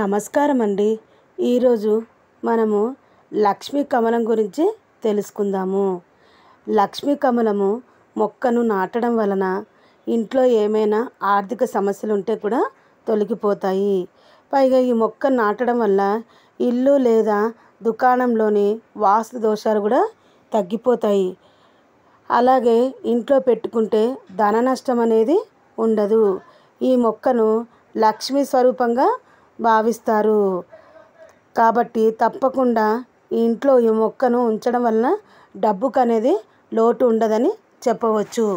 నమస్కారం అండి ఈరోజు మనము లక్ష్మీ కమలం గురించి తెలుసుకుందాము లక్ష్మీ కమలము మొక్కను నాటడం వలన ఇంట్లో ఏమైనా ఆర్థిక సమస్యలు ఉంటే కూడా తొలగిపోతాయి పైగా ఈ మొక్క నాటడం వల్ల ఇల్లు లేదా దుకాణంలోని వాస్తు దోషాలు కూడా తగ్గిపోతాయి అలాగే ఇంట్లో పెట్టుకుంటే ధన నష్టం అనేది ఉండదు ఈ మొక్కను లక్ష్మీ స్వరూపంగా భావిస్తారు కాబట్టి తప్పకుండా ఇంట్లో ఈ మొక్కను ఉంచడం వలన డబ్బుకు అనేది లోటు ఉండదని చెప్పవచ్చు